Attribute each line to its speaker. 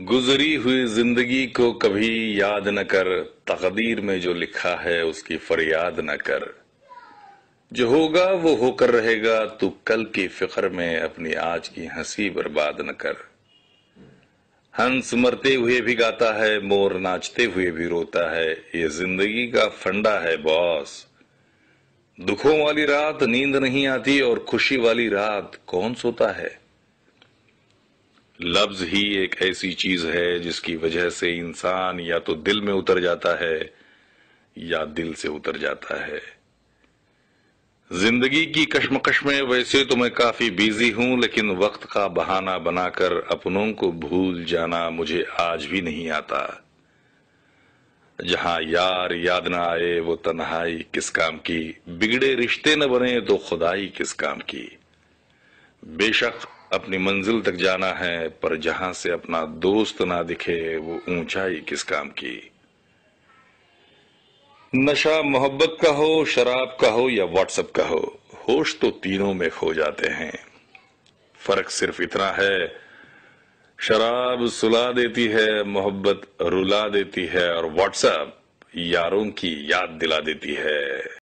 Speaker 1: गुजरी हुई जिंदगी
Speaker 2: को कभी याद न कर तकदीर में जो लिखा है उसकी फरियाद न कर जो होगा वो होकर रहेगा तू कल की फिक्र में अपनी आज की हंसी बर्बाद न कर हंस मरते हुए भी गाता है मोर नाचते हुए भी रोता है ये जिंदगी का फंडा है बॉस दुखों वाली रात नींद नहीं आती और खुशी वाली रात कौन सोता है लफ्ज ही एक ऐसी चीज है जिसकी वजह से इंसान या तो दिल में उतर जाता है या दिल से उतर जाता है जिंदगी की कश्मकश में वैसे तो मैं काफी बिजी हूं लेकिन वक्त का बहाना बनाकर अपनों को भूल जाना मुझे आज भी नहीं आता जहां यार याद ना आए वो तन्हाई किस काम की बिगड़े रिश्ते न बने तो खुदाई किस काम की बेशक अपनी मंजिल तक जाना है पर जहां से अपना दोस्त ना दिखे वो ऊंचाई किस काम की नशा मोहब्बत का हो शराब का हो या व्हाट्सएप का हो होश तो तीनों में खो जाते हैं फर्क सिर्फ इतना है शराब सुला देती है मोहब्बत
Speaker 1: रुला देती है और व्हाट्सएप यारों की याद दिला देती है